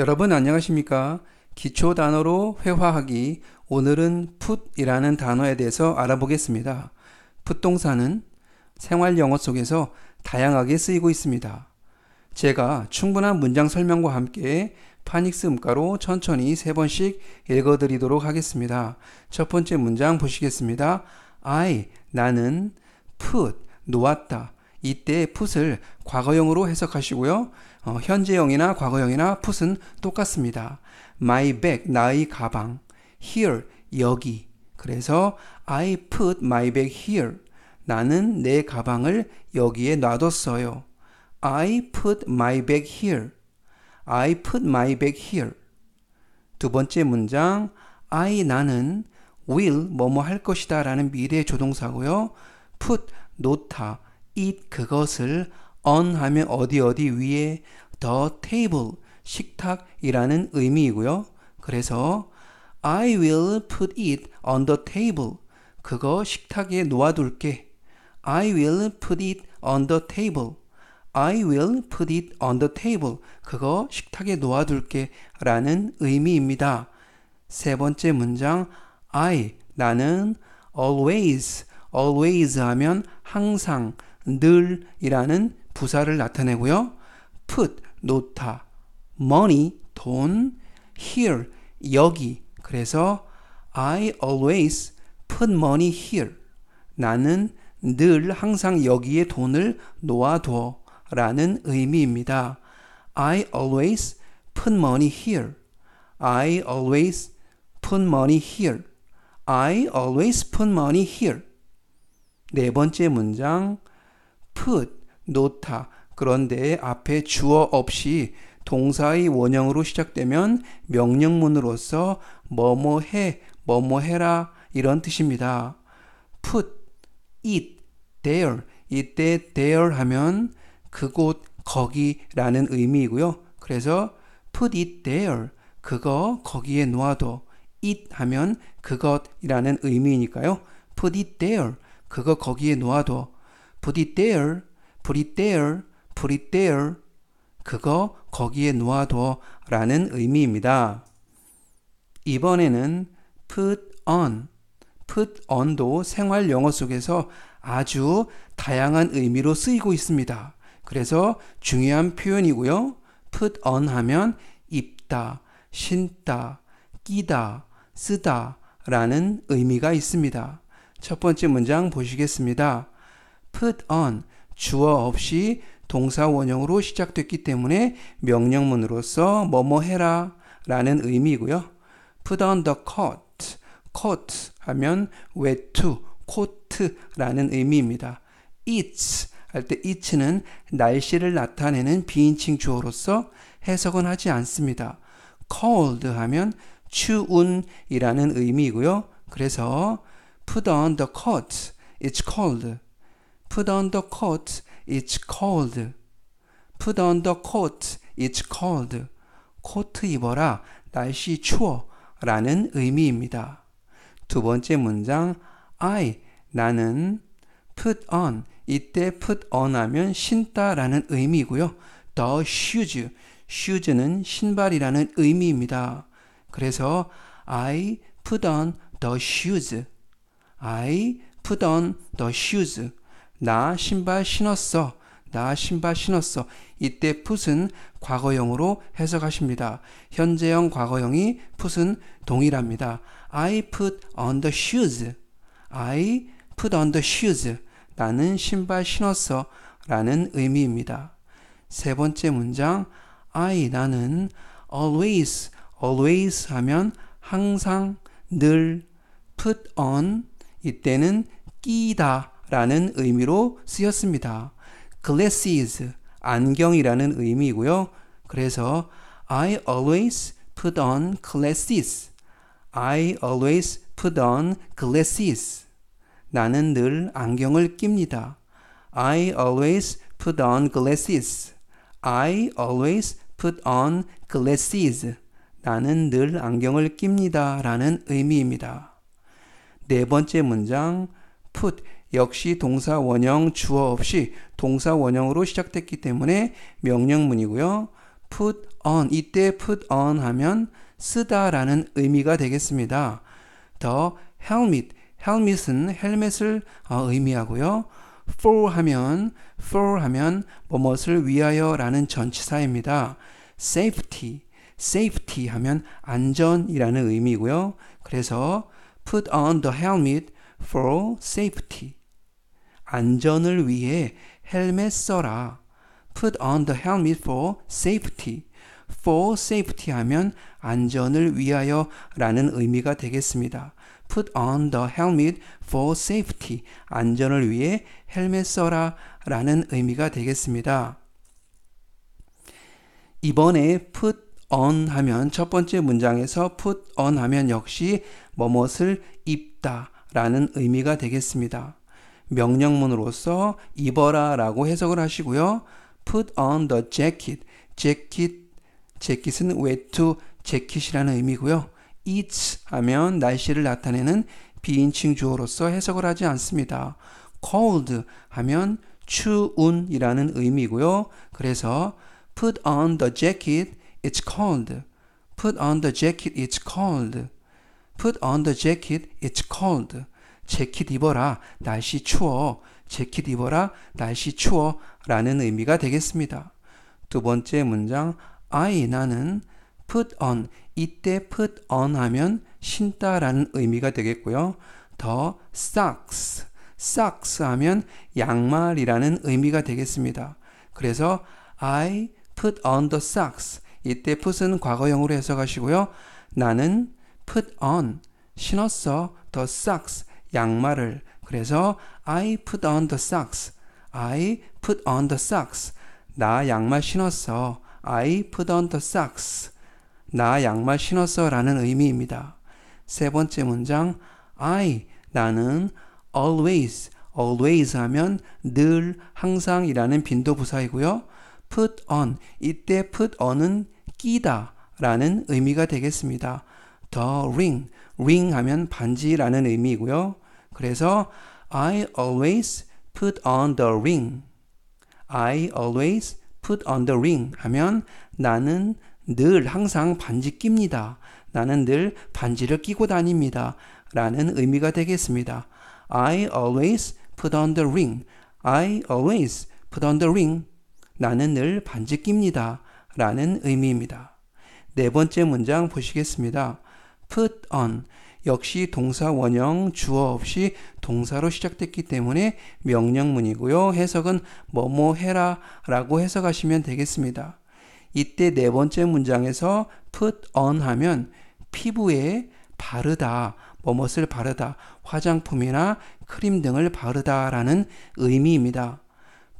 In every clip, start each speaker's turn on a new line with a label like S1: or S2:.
S1: 여러분 안녕하십니까? 기초 단어로 회화하기 오늘은 put이라는 단어에 대해서 알아보겠습니다. put 동사는 생활 영어 속에서 다양하게 쓰이고 있습니다. 제가 충분한 문장 설명과 함께 파닉스 음가로 천천히 세 번씩 읽어 드리도록 하겠습니다. 첫 번째 문장 보시겠습니다. I 나는 put 놓았다. 이때 put을 과거형으로 해석하시고요. 어, 현재형이나 과거형이나 put은 똑같습니다. my bag, 나의 가방. here, 여기. 그래서 I put my bag here. 나는 내 가방을 여기에 놔뒀어요. I put my bag here. I put my bag here. 두 번째 문장 I 나는 will 뭐뭐 할 것이다 라는 미래 조동사고요. put 놓다 eat 그것을 on 하면 어디 어디 위에 the table 식탁이라는 의미이고요. 그래서 I will put it on the table. 그거 식탁에 놓아둘게. I will put it on the table. I will put it on the table. 그거 식탁에 놓아둘게. 라는 의미입니다. 세 번째 문장. I, 나는 always, always 하면 항상, 늘이라는 부사를 나타내고요. put 놓다, money 돈, here 여기. 그래서 I always put money here. 나는 늘 항상 여기에 돈을 놓아둬 라는 의미입니다. I always put money here. I always put money here. I always put money here. 네 번째 문장 put 놓다 그런데 앞에 주어 없이 동사의 원형으로 시작되면 명령문으로서 뭐뭐 해, 뭐뭐 해라 이런 뜻입니다. put, it, there 이때 there 하면 그곳 거기라는 의미이고요. 그래서 put it there 그거 거기에 놓아둬 it 하면 그것이라는 의미니까요. put it there 그거 거기에 놓아둬 put it there put it there, put it there. 그거 거기에 놓아둬 라는 의미입니다. 이번에는 put on, put on도 생활 영어 속에서 아주 다양한 의미로 쓰이고 있습니다. 그래서 중요한 표현이고요. put on 하면 입다, 신다, 끼다, 쓰다 라는 의미가 있습니다. 첫 번째 문장 보시겠습니다. put on 주어 없이 동사 원형으로 시작됐기 때문에 명령문으로서 뭐뭐 해라 라는 의미이고요. Put on the coat. coat 하면 외투, 코트라는 의미입니다. It's 할 때 it는 날씨를 나타내는 비인칭 주어로서 해석은 하지 않습니다. cold 하면 추운이라는 의미이고요. 그래서 put on the coat. It's cold. Put on the coat. It's cold. Put on the coat. It's cold. 코트 입어라. 날씨 추워. 라는 의미입니다. 두 번째 문장. I. 나는 put on. 이때 put on 하면 신다 라는 의미고요. The shoes. shoes는 신발이라는 의미입니다. 그래서 I put on the shoes. I put on the shoes. 나 신발 신었어. 나 신발 신었어. 이때 풋은 과거형으로 해석하십니다. 현재형 과거형이 풋은 동일합니다. I put on the shoes. I put on the shoes. 나는 신발 신었어. 라는 의미입니다. 세 번째 문장. I 나는 always always 하면 항상 늘 put on 이때는 끼다 라는 의미로 쓰였습니다. glasses, 안경이라는 의미이고요. 그래서 I always put on glasses. I always put on glasses. 나는 늘 안경을 낍니다. I always put on glasses. I always put on glasses. 나는 늘 안경을 낍니다. 라는 의미입니다. 네 번째 문장, put 역시 동사 원형 주어 없이 동사 원형으로 시작됐기 때문에 명령문이고요. put on 이때 put on 하면 쓰다라는 의미가 되겠습니다. 더 helmet 헬멧은 헬멧을 어, 의미하고요. for 하면 for 하면 무엇을 위하여라는 전치사입니다. safety safety 하면 안전이라는 의미고요. 그래서 put on the helmet for safety 안전을 위해 헬멧 써라. Put on the helmet for safety. for safety 하면 안전을 위하여 라는 의미가 되겠습니다. put on the helmet for safety. 안전을 위해 헬멧 써라 라는 의미가 되겠습니다. 이번에 put on 하면 첫 번째 문장에서 put on 하면 역시 뭐뭇을 입다 라는 의미가 되겠습니다. 명령문으로서 입어라라고 해석을 하시고요. Put on the jacket. 재킷, 재킷은 외투 재킷이라는 의미고요. It's 하면 날씨를 나타내는 비인칭 주어로서 해석을 하지 않습니다. Cold 하면 추운이라는 의미고요. 그래서 Put on the jacket. It's cold. Put on the jacket. It's cold. Put on the jacket. It's cold. 재킷 입어라. 날씨 추워. 재킷 입어라. 날씨 추워. 라는 의미가 되겠습니다. 두 번째 문장 I 나는 put on 이때 put on 하면 신다라는 의미가 되겠고요. 더 socks socks 하면 양말이라는 의미가 되겠습니다. 그래서 I put on the socks 이때 put은 과거형으로 해석하시고요. 나는 put on 신었어 the socks 양말을. 그래서 I put on the socks. I put on the socks. 나 양말 신었어. I put on the socks. 나 양말 신었어 라는 의미입니다. 세 번째 문장 I 나는 always always 하면 늘 항상이라는 빈도 부사이고요. put on 이때 put on은 끼다 라는 의미가 되겠습니다. the ring ring 하면 반지라는 의미이고요. 그래서 I always put on the ring. I always put on the ring 하면 나는 늘 항상 반지 낍니다. 나는 늘 반지를 끼고 다닙니다. 라는 의미가 되겠습니다. I always put on the ring. I always put on the ring. 나는 늘 반지 낍니다. 라는 의미입니다. 네 번째 문장 보시겠습니다. put on. 역시 동사 원형 주어 없이 동사로 시작됐기 때문에 명령문이고요. 해석은 뭐뭐 해라라고 해석하시면 되겠습니다. 이때 네 번째 문장에서 put on 하면 피부에 바르다, 뭐뭇을 바르다, 화장품이나 크림 등을 바르다라는 의미입니다.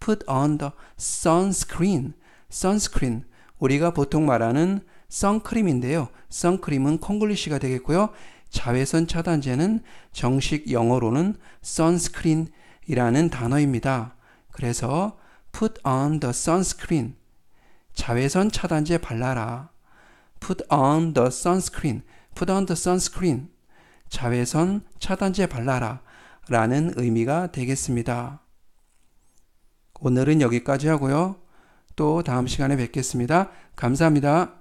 S1: put on the sunscreen. sunscreen 우리가 보통 말하는 선크림인데요. 선크림은 콩글리쉬가 되겠고요. 자외선 차단제는 정식 영어로는 sunscreen이라는 단어입니다. 그래서 put on the sunscreen. 자외선 차단제 발라라. put on the sunscreen. put on the sunscreen. 자외선 차단제 발라라. 라는 의미가 되겠습니다. 오늘은 여기까지 하고요. 또 다음 시간에 뵙겠습니다. 감사합니다.